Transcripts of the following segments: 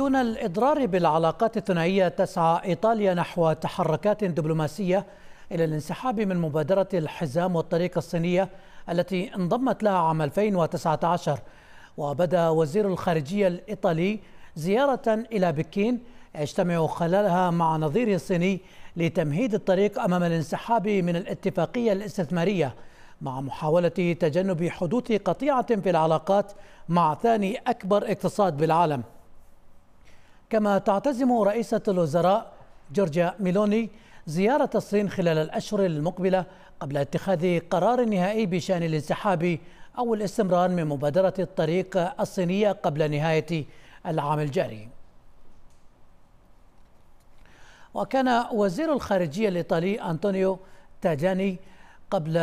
دون الإضرار بالعلاقات الثنائية تسعى إيطاليا نحو تحركات دبلوماسية إلى الانسحاب من مبادرة الحزام والطريق الصينية التي انضمت لها عام 2019 وبدا وزير الخارجية الإيطالي زيارة إلى بكين يجتمع خلالها مع نظيره الصيني لتمهيد الطريق أمام الانسحاب من الاتفاقية الاستثمارية مع محاولة تجنب حدوث قطيعة في العلاقات مع ثاني أكبر اقتصاد بالعالم كما تعتزم رئيسة الوزراء جورجيا ميلوني زيارة الصين خلال الأشهر المقبلة قبل اتخاذ قرار نهائي بشأن الانسحاب أو الاستمرار من مبادرة الطريق الصينية قبل نهاية العام الجاري وكان وزير الخارجية الإيطالي أنطونيو تاجاني قبل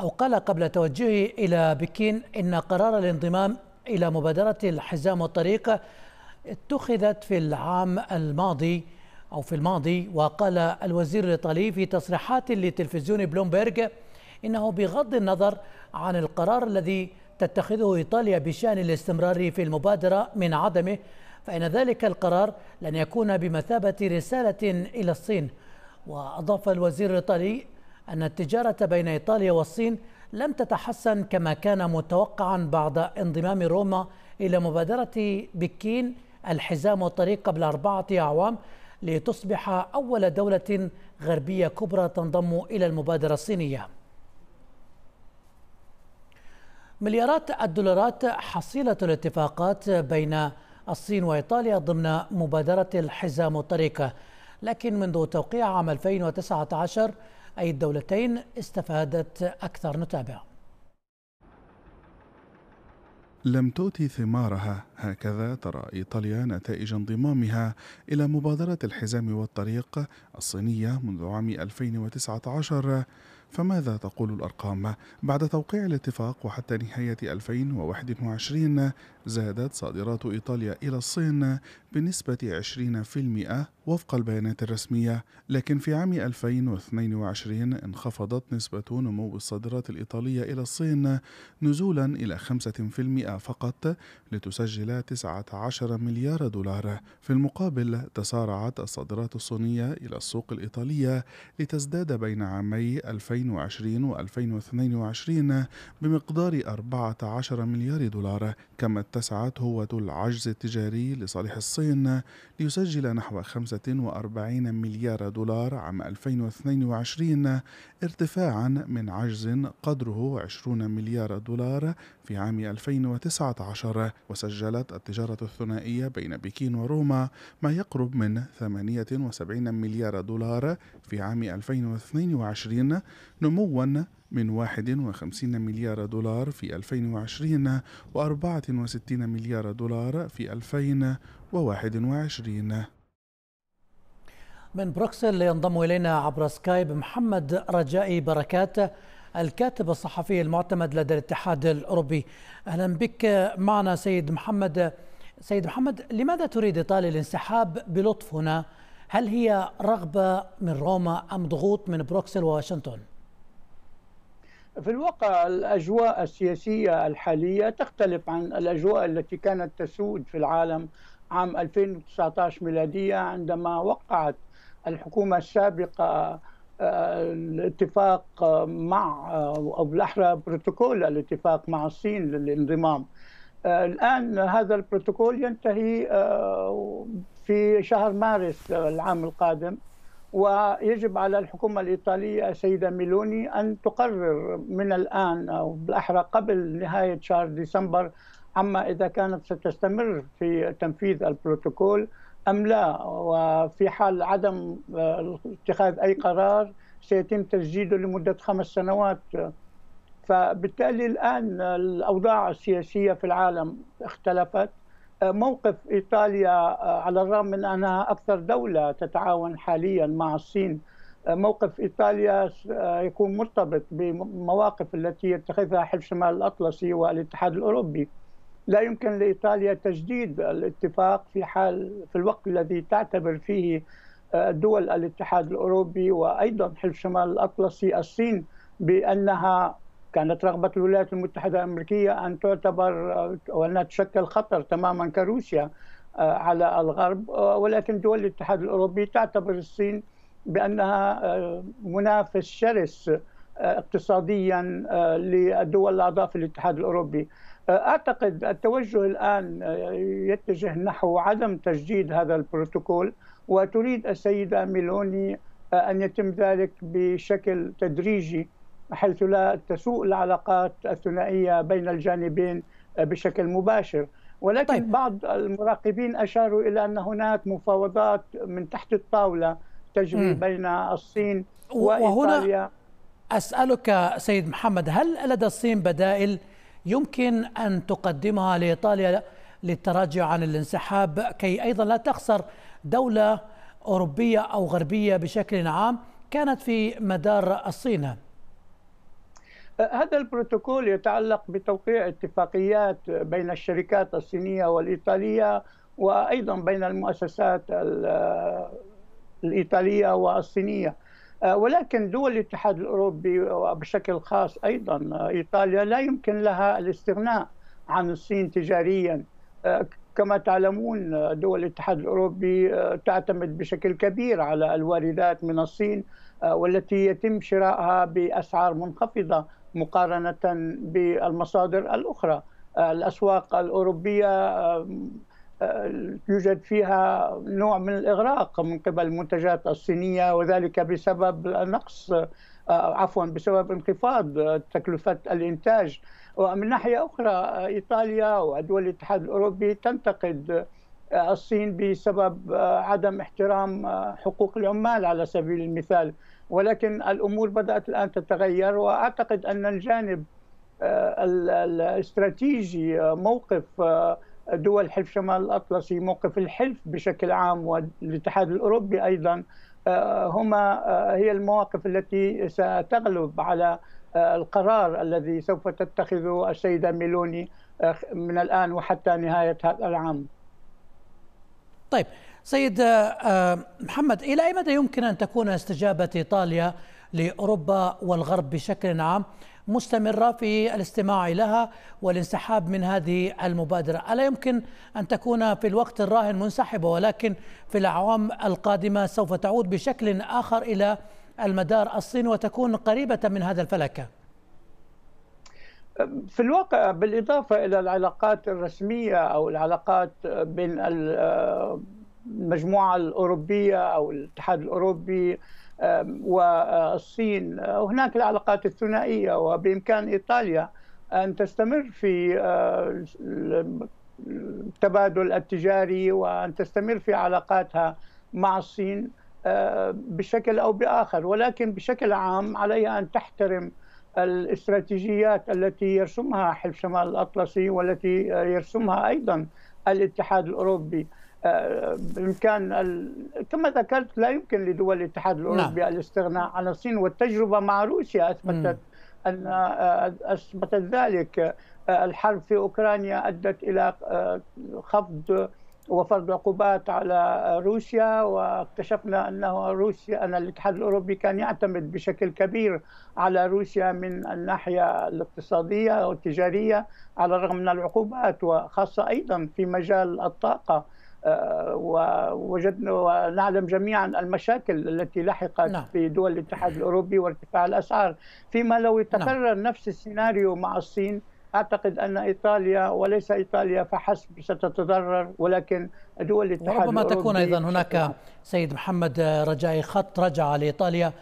أو قال قبل توجهه إلى بكين إن قرار الانضمام إلى مبادرة الحزام والطريق اتخذت في العام الماضي أو في الماضي وقال الوزير الإيطالي في تصريحات لتلفزيون بلومبرج إنه بغض النظر عن القرار الذي تتخذه إيطاليا بشأن الاستمرار في المبادرة من عدمه فإن ذلك القرار لن يكون بمثابة رسالة إلى الصين وأضاف الوزير الإيطالي أن التجارة بين إيطاليا والصين لم تتحسن كما كان متوقعا بعد انضمام روما إلى مبادرة بكين الحزام والطريق قبل أربعة أعوام لتصبح أول دولة غربية كبرى تنضم إلى المبادرة الصينية مليارات الدولارات حصيلة الاتفاقات بين الصين وإيطاليا ضمن مبادرة الحزام والطريق لكن منذ توقيع عام 2019 أي الدولتين استفادت أكثر نتابع لم تؤتي ثمارها هكذا ترى إيطاليا نتائج انضمامها إلى مبادرة الحزام والطريق الصينية منذ عام 2019 فماذا تقول الأرقام؟ بعد توقيع الاتفاق وحتى نهاية 2021 زادت صادرات إيطاليا إلى الصين بنسبة 20% وفق البيانات الرسمية لكن في عام 2022 انخفضت نسبة نمو الصادرات الإيطالية إلى الصين نزولا إلى 5% فقط لتسجل 19 مليار دولار في المقابل تسارعت الصادرات الصينية إلى السوق الإيطالية لتزداد بين عامي 2000 2020 و 2022 بمقدار 14 مليار دولار كما اتسعت هوة العجز التجاري لصالح الصين ليسجل نحو 45 مليار دولار عام 2022 ارتفاعا من عجز قدره 20 مليار دولار في عام 2019 وسجلت التجارة الثنائية بين بكين وروما ما يقرب من 78 مليار دولار في عام 2022 نموا من 51 مليار دولار في 2020 و 64 مليار دولار في 2021 من بروكسل ينضم إلينا عبر سكايب محمد رجائي بركات الكاتب الصحفي المعتمد لدى الاتحاد الأوروبي أهلا بك معنا سيد محمد سيد محمد لماذا تريد إيطاليا الانسحاب بلطف هنا هل هي رغبة من روما أم ضغوط من بروكسل وواشنطن؟ في الواقع الأجواء السياسية الحالية تختلف عن الأجواء التي كانت تسود في العالم عام 2019 ميلادية عندما وقعت الحكومة السابقة آه، الاتفاق آه، مع آه، أو بالأحرى بروتوكول الاتفاق مع الصين للانضمام الآن هذا البروتوكول ينتهي في شهر مارس العام القادم ويجب على الحكومة الإيطالية السيدة ميلوني أن تقرر من الآن أو بالأحرى قبل نهاية شهر ديسمبر عما إذا كانت ستستمر في تنفيذ البروتوكول أم لا وفي حال عدم آه، اتخاذ أي قرار سيتم تسجيله لمدة خمس سنوات فبالتالي الآن الأوضاع السياسية في العالم اختلفت موقف ايطاليا آه، على الرغم من انها اكثر دوله تتعاون حاليا مع الصين آه، موقف ايطاليا آه، يكون مرتبط بمواقف التي يتخذها حلف شمال الاطلسي والاتحاد الاوروبي لا يمكن لايطاليا تجديد الاتفاق في حال في الوقت الذي تعتبر فيه دول الاتحاد الاوروبي وايضا حلف شمال الاطلسي الصين بانها كانت رغبة الولايات المتحدة الأمريكية أن تعتبر وأنها تشكل خطر تماما كروسيا آه، على الغرب آه، ولكن دول الاتحاد الأوروبي تعتبر الصين بأنها آه، منافس شرس اقتصاديا للدول الأعضاء في الاتحاد الأوروبي أعتقد التوجه الآن يتجه نحو عدم تجديد هذا البروتوكول وتريد السيدة ميلوني أن يتم ذلك بشكل تدريجي حيث لا تسوء العلاقات الثنائيه بين الجانبين بشكل مباشر ولكن طيب. بعض المراقبين اشاروا الى ان هناك مفاوضات من تحت الطاوله تجري بين الصين وايطاليا وهنا اسالك سيد محمد هل لدى الصين بدائل يمكن ان تقدمها لايطاليا للتراجع عن الانسحاب كي ايضا لا تخسر دوله اوروبيه او غربيه بشكل عام كانت في مدار الصين هذا البروتوكول يتعلق بتوقيع اتفاقيات بين الشركات الصينية والإيطالية وأيضا بين المؤسسات الإيطالية والصينية آه، ولكن دول الاتحاد الأوروبي وبشكل خاص أيضا آه، إيطاليا لا يمكن لها الاستغناء عن الصين تجاريا آه، كما تعلمون دول الاتحاد الأوروبي تعتمد بشكل كبير على الواردات من الصين والتي يتم شرائها بأسعار منخفضة مقارنه بالمصادر الاخرى آه، الاسواق الاوروبيه آه، آه، يوجد فيها نوع من الاغراق من قبل المنتجات الصينيه وذلك بسبب نقص عفوا بسبب انخفاض تكلفه الانتاج ومن ناحيه اخرى ايطاليا ودول الاتحاد الاوروبي تنتقد الصين بسبب عدم احترام حقوق العمال على سبيل المثال ولكن الامور بدات الان تتغير واعتقد ان الجانب آه، الاستراتيجي آه، موقف آه، دول حلف شمال الاطلسي موقف الحلف بشكل عام والاتحاد الاوروبي ايضا هما هي المواقف التي ستغلب على القرار الذي سوف تتخذه السيده ميلوني من الان وحتى نهايه هذا العام. طيب سيد آه، آه، محمد إلى أي مدى يمكن أن تكون استجابة إيطاليا لأوروبا والغرب بشكل عام مستمرة في الاستماع لها والانسحاب من هذه المبادرة ألا يمكن أن تكون في الوقت الراهن منسحبة ولكن في الأعوام القادمة سوف تعود بشكل آخر إلى المدار الصيني وتكون قريبة من هذا الفلكة في الواقع بالإضافة إلى العلاقات الرسمية أو العلاقات بين آه، المجموعه الاوروبيه او الاتحاد الاوروبي والصين هناك العلاقات الثنائيه وبامكان ايطاليا ان تستمر في آه، التبادل التجاري وان تستمر في علاقاتها مع الصين آه، بشكل او باخر ولكن بشكل عام عليها ان تحترم الاستراتيجيات التي يرسمها حلف شمال الاطلسي والتي آه، يرسمها ايضا الاتحاد الاوروبي بامكان آه، ال... كما ذكرت لا يمكن لدول الاتحاد نعم. الاوروبي نعم. الاستغناء عن الصين والتجربه مع روسيا اثبتت ان آه، آه، اثبتت ذلك الحرب في اوكرانيا ادت الى خفض وفرض عقوبات على روسيا واكتشفنا انه روسيا ان الاتحاد الاوروبي كان يعتمد بشكل كبير على روسيا من الناحيه الاقتصاديه والتجاريه على الرغم من العقوبات وخاصه ايضا في مجال الطاقه آه، ووجدنا ونعلم جميعا المشاكل التي لحقت نعم. في دول الاتحاد الاوروبي وارتفاع الاسعار فيما لو تكرر نعم. نفس السيناريو مع الصين اعتقد ان ايطاليا وليس ايطاليا فحسب ستتضرر ولكن دول الاتحاد وربما الأوروبي تكون ايضا هناك سيد محمد آه، رجائي خط رجع لايطاليا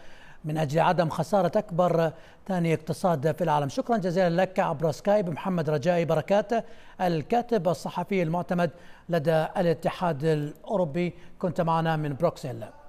من أجل عدم خسارة أكبر ثاني اقتصاد في العالم شكرا جزيلا لك عبر سكايب محمد رجائي بركات الكاتب الصحفي المعتمد لدى الاتحاد الأوروبي كنت معنا من بروكسل